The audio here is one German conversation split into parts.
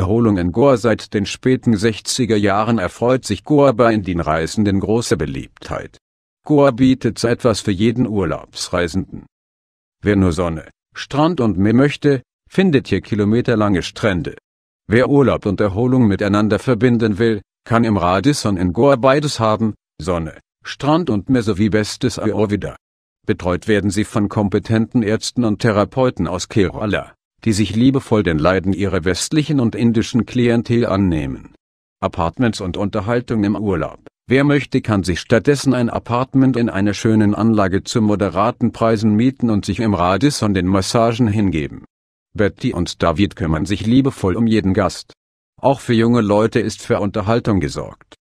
Erholung in Goa seit den späten 60er Jahren erfreut sich Goa bei den Reisenden große Beliebtheit. Goa bietet so etwas für jeden Urlaubsreisenden. Wer nur Sonne, Strand und Meer möchte, findet hier kilometerlange Strände. Wer Urlaub und Erholung miteinander verbinden will, kann im Radisson in Goa beides haben, Sonne, Strand und Meer sowie bestes Ayurveda. Betreut werden sie von kompetenten Ärzten und Therapeuten aus Kerala die sich liebevoll den Leiden ihrer westlichen und indischen Klientel annehmen. Apartments und Unterhaltung im Urlaub. Wer möchte, kann sich stattdessen ein Apartment in einer schönen Anlage zu moderaten Preisen mieten und sich im Radisson den Massagen hingeben. Betty und David kümmern sich liebevoll um jeden Gast. Auch für junge Leute ist für Unterhaltung gesorgt.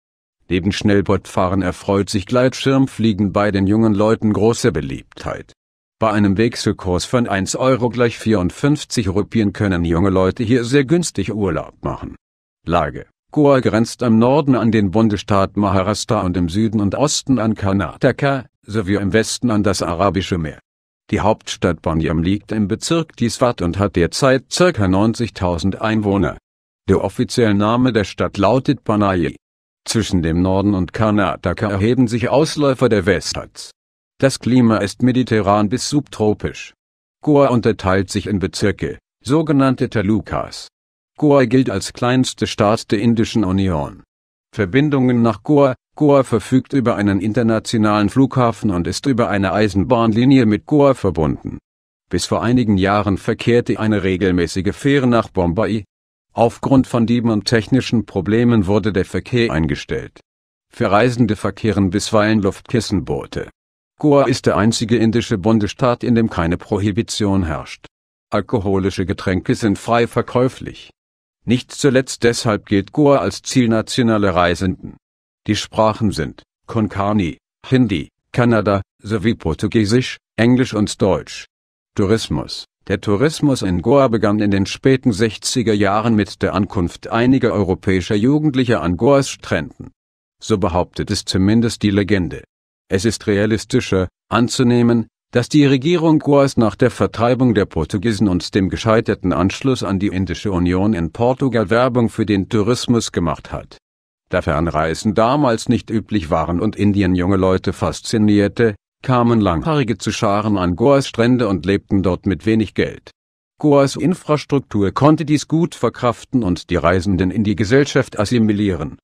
Neben Schnellbootfahren erfreut sich Gleitschirmfliegen bei den jungen Leuten große Beliebtheit. Bei einem Wechselkurs von 1 Euro gleich 54 Rupien können junge Leute hier sehr günstig Urlaub machen. Lage Goa grenzt im Norden an den Bundesstaat Maharashtra und im Süden und Osten an Karnataka, sowie im Westen an das Arabische Meer. Die Hauptstadt Banyam liegt im Bezirk Diswat und hat derzeit ca. 90.000 Einwohner. Der offizielle Name der Stadt lautet Banayi. Zwischen dem Norden und Karnataka erheben sich Ausläufer der Westhats. Das Klima ist mediterran bis subtropisch. Goa unterteilt sich in Bezirke, sogenannte Talukas. Goa gilt als kleinste Staat der Indischen Union. Verbindungen nach Goa. Goa verfügt über einen internationalen Flughafen und ist über eine Eisenbahnlinie mit Goa verbunden. Bis vor einigen Jahren verkehrte eine regelmäßige Fähre nach Bombay. Aufgrund von Dieben und technischen Problemen wurde der Verkehr eingestellt. Für Reisende verkehren bisweilen Luftkissenboote. Goa ist der einzige indische Bundesstaat, in dem keine Prohibition herrscht. Alkoholische Getränke sind frei verkäuflich. Nicht zuletzt deshalb gilt Goa als Ziel nationaler Reisenden. Die Sprachen sind Konkani, Hindi, Kanada, sowie Portugiesisch, Englisch und Deutsch. Tourismus Der Tourismus in Goa begann in den späten 60er Jahren mit der Ankunft einiger europäischer Jugendlicher an Goas Stränden. So behauptet es zumindest die Legende. Es ist realistischer, anzunehmen, dass die Regierung Goas nach der Vertreibung der Portugiesen und dem gescheiterten Anschluss an die Indische Union in Portugal Werbung für den Tourismus gemacht hat. Da Fernreisen damals nicht üblich waren und Indien junge Leute faszinierte, kamen Langhaarige zu Scharen an Goas Strände und lebten dort mit wenig Geld. Goas Infrastruktur konnte dies gut verkraften und die Reisenden in die Gesellschaft assimilieren